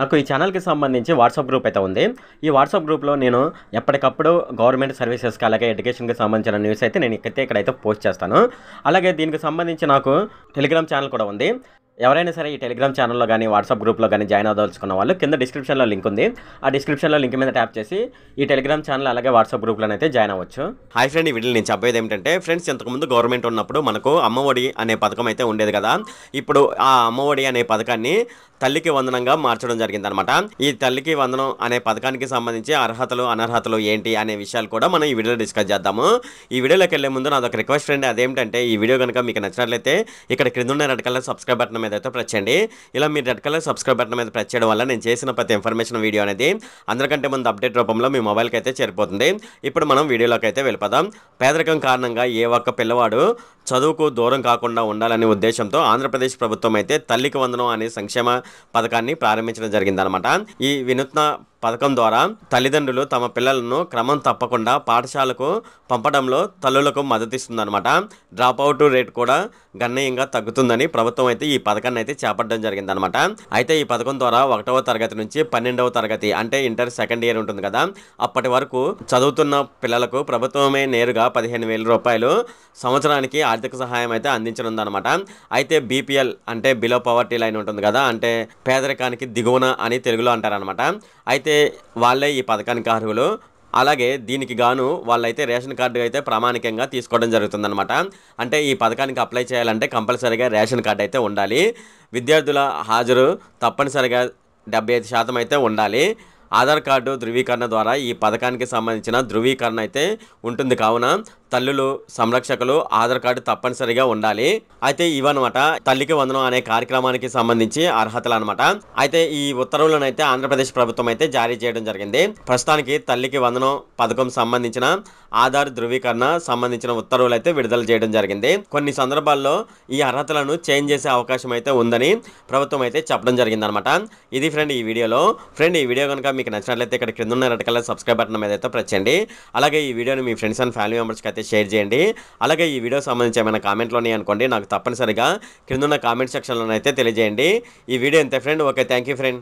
నాకు ఈ ఛానల్కి సంబంధించి వాట్సాప్ గ్రూప్ అయితే ఉంది ఈ వాట్సాప్ గ్రూప్లో నేను ఎప్పటికప్పుడు గవర్నమెంట్ సర్వీసెస్కి అలాగే ఎడ్యుకేషన్కి సంబంధించిన న్యూస్ అయితే నేను ఇక్కడైతే ఇక్కడైతే పోస్ట్ చేస్తాను అలాగే దీనికి సంబంధించి నాకు టెలిగ్రామ్ ఛానల్ కూడా ఉంది ఎవరైనా సరే ఈ టెలిగ్రామ్ ఛానల్లో కానీ వాట్సాప్ గ్రూప్లో కానీ జాయిన్ అవ్వదలుచుకున్న వాళ్ళు కింద డిస్క్రిప్షన్లో లింక్ ఉంది ఆ డిస్క్రిప్షన్లో లింక్ మీద ట్యాప్ చేసి ఈ టెలిగ్రామ్ ఛానల్ అలాగే వాట్సాప్ గ్రూప్లో అయితే జాయిన్ అవ్వచ్చు హాయ్ ఫ్రెండ్ ఈ వీడియో నేను చెప్పేది ఏంటంటే ఫ్రెండ్స్ ఇంతకుముందు గవర్నమెంట్ ఉన్నప్పుడు మనకు అమ్మఒడి అనే పథకం అయితే ఉండేది కదా ఇప్పుడు ఆ అమ్మఒడి అనే పథకాన్ని తల్లికి వందనంగా మార్చడం జరిగింది అనమాట ఈ తల్లికి వందనం అనే పథకానికి సంబంధించి అర్హతలు అనర్హతలు ఏంటి అనే విషయాలు కూడా మనం ఈ వీడియోలో డిస్కస్ చేద్దాము ఈ వీడియోలోకి వెళ్ళే ముందు నాదొక రిక్వెస్ట్ అండి అదేమిటంటే ఈ వీడియో కనుక మీకు నచ్చినట్లయితే ఇక్కడ క్రింద ఉన్న రెడ్ కలర్ సబ్స్క్రైబ్ బటన్ మీద అయితే ప్రెస్ ఇలా మీరు రెడ్ కలర్ సబ్స్క్రైబ్ బటన్ మీద ప్రెస్ చేయడం వల్ల నేను చేసిన ప్రతి ఇన్ఫర్మేషన్ వీడియో అనేది అందరికంటే ముందు అప్డేట్ రూపంలో మీ మొబైల్కి అయితే చేరిపోతుంది ఇప్పుడు మనం వీడియోలోకి అయితే వెళ్ళిపోదాం పేదరికం కారణంగా ఏ ఒక్క పిల్లవాడు చదువుకు దూరం కాకుండా ఉండాలనే ఉద్దేశంతో ఆంధ్రప్రదేశ్ ప్రభుత్వం అయితే తల్లికి వందనం అనే సంక్షేమ పథకాన్ని ప్రారంభించడం జరిగిందనమాట ఈ వినూత్న పథకం ద్వారా తల్లిదండ్రులు తమ పిల్లలను క్రమం తప్పకుండా పాఠశాలకు పంపడంలో తల్లులకు మద్దతిస్తుందన్నమాట డ్రాప్ అవుట్ రేట్ కూడా గణనీయంగా తగ్గుతుందని ప్రభుత్వం అయితే ఈ పథకాన్ని అయితే చేపట్టడం జరిగిందనమాట అయితే ఈ పథకం ద్వారా ఒకటవ తరగతి నుంచి పన్నెండవ తరగతి అంటే ఇంటర్ సెకండ్ ఇయర్ ఉంటుంది కదా అప్పటి వరకు చదువుతున్న పిల్లలకు ప్రభుత్వమే నేరుగా పదిహేను వేల రూపాయలు సంవత్సరానికి ఆర్థిక సహాయం అయితే అందించనుందనమాట అయితే బీపీఎల్ అంటే బిలో పవర్టీ లైన్ ఉంటుంది కదా అంటే పేదరికానికి దిగువన అని తెలుగులో అంటారనమాట అయితే అయితే వాళ్ళే ఈ పథకానికి అర్హులు అలాగే దీనికి గాను వాళ్ళైతే రేషన్ కార్డు అయితే ప్రామాణికంగా తీసుకోవడం జరుగుతుందనమాట అంటే ఈ పథకానికి అప్లై చేయాలంటే కంపల్సరీగా రేషన్ కార్డు అయితే ఉండాలి విద్యార్థుల హాజరు తప్పనిసరిగా డెబ్బై ఐదు శాతం అయితే ఉండాలి ఆధార్ కార్డు ధృవీకరణ ద్వారా ఈ పథకానికి సంబంధించిన ధృవీకరణ అయితే ఉంటుంది కావున తల్లులు సంరక్షకులు ఆధార్ కార్డు తప్పనిసరిగా ఉండాలి అయితే ఇవన్నమాట తల్లికి వందనం అనే కార్యక్రమానికి సంబంధించి అర్హతలు అనమాట అయితే ఈ ఉత్తర్వులను అయితే ఆంధ్రప్రదేశ్ ప్రభుత్వం అయితే జారీ చేయడం జరిగింది ప్రస్తుతానికి తల్లికి వందనం పథకం సంబంధించిన ఆధార్ ధృవీకరణ సంబంధించిన ఉత్తర్వులు అయితే విడుదల చేయడం జరిగింది కొన్ని సందర్భాల్లో ఈ అర్హతలను చేంజ్ చేసే అవకాశం అయితే ఉందని ప్రభుత్వం అయితే చెప్పడం జరిగిందనమాట ఇది ఫ్రెండ్ ఈ వీడియోలో ఫ్రెండ్ ఈ వీడియో కనుక మీకు నచ్చినట్లయితే ఇక్కడ క్రింద ఉన్న రెడ్ కలర్ సబ్స్క్రైబ్ బటన్ మీద అయితే ప్రెస్ అలాగే ఈ వీడియోని మీ ఫ్రెండ్స్ అండ్ ఫ్యామిలీ మెంబర్స్కి అయితే షేర్ చేయండి అలాగే ఈ వీడియో సంబంధించి ఏమైనా కామెంట్లో అనుకోండి నాకు తప్పనిసరిగా కింద ఉన్న కామెంట్ సెక్షన్లోనైతే తెలియజేయండి ఈ వీడియో ఎంత ఫ్రెండ్ ఓకే థ్యాంక్ ఫ్రెండ్